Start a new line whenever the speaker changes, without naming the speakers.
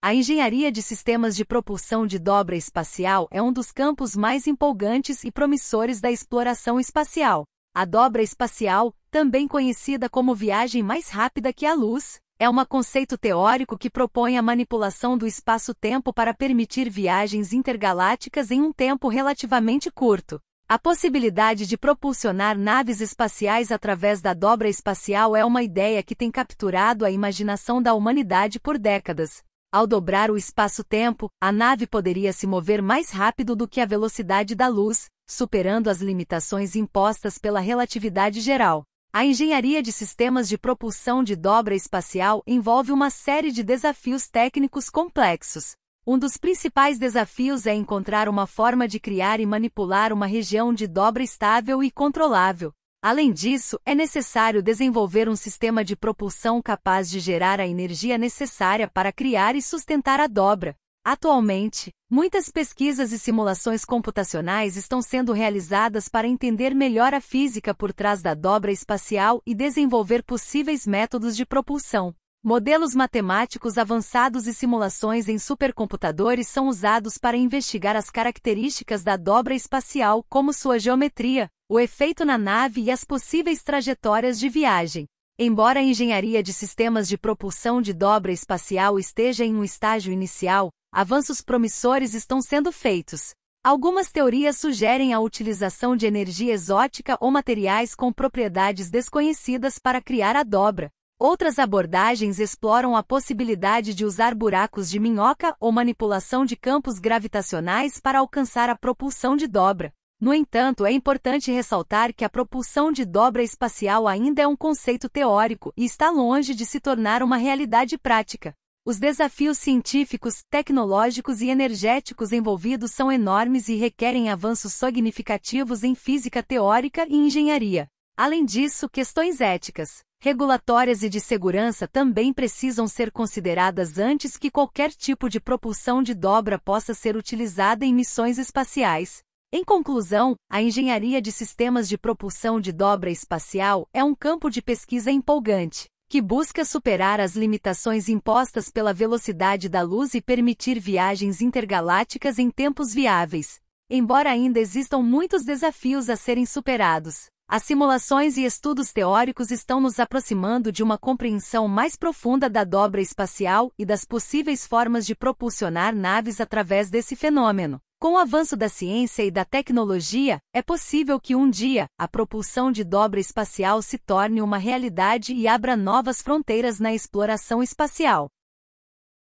A engenharia de sistemas de propulsão de dobra espacial é um dos campos mais empolgantes e promissores da exploração espacial. A dobra espacial, também conhecida como viagem mais rápida que a luz, é um conceito teórico que propõe a manipulação do espaço-tempo para permitir viagens intergalácticas em um tempo relativamente curto. A possibilidade de propulsionar naves espaciais através da dobra espacial é uma ideia que tem capturado a imaginação da humanidade por décadas, ao dobrar o espaço-tempo, a nave poderia se mover mais rápido do que a velocidade da luz, superando as limitações impostas pela relatividade geral. A engenharia de sistemas de propulsão de dobra espacial envolve uma série de desafios técnicos complexos. Um dos principais desafios é encontrar uma forma de criar e manipular uma região de dobra estável e controlável, Além disso, é necessário desenvolver um sistema de propulsão capaz de gerar a energia necessária para criar e sustentar a dobra. Atualmente, muitas pesquisas e simulações computacionais estão sendo realizadas para entender melhor a física por trás da dobra espacial e desenvolver possíveis métodos de propulsão. Modelos matemáticos avançados e simulações em supercomputadores são usados para investigar as características da dobra espacial, como sua geometria, o efeito na nave e as possíveis trajetórias de viagem. Embora a engenharia de sistemas de propulsão de dobra espacial esteja em um estágio inicial, avanços promissores estão sendo feitos. Algumas teorias sugerem a utilização de energia exótica ou materiais com propriedades desconhecidas para criar a dobra, Outras abordagens exploram a possibilidade de usar buracos de minhoca ou manipulação de campos gravitacionais para alcançar a propulsão de dobra. No entanto, é importante ressaltar que a propulsão de dobra espacial ainda é um conceito teórico e está longe de se tornar uma realidade prática. Os desafios científicos, tecnológicos e energéticos envolvidos são enormes e requerem avanços significativos em física teórica e engenharia. Além disso, questões éticas, regulatórias e de segurança também precisam ser consideradas antes que qualquer tipo de propulsão de dobra possa ser utilizada em missões espaciais. Em conclusão, a engenharia de sistemas de propulsão de dobra espacial é um campo de pesquisa empolgante, que busca superar as limitações impostas pela velocidade da luz e permitir viagens intergalácticas em tempos viáveis, embora ainda existam muitos desafios a serem superados. As simulações e estudos teóricos estão nos aproximando de uma compreensão mais profunda da dobra espacial e das possíveis formas de propulsionar naves através desse fenômeno. Com o avanço da ciência e da tecnologia, é possível que um dia a propulsão de dobra espacial se torne uma realidade e abra novas fronteiras na exploração espacial.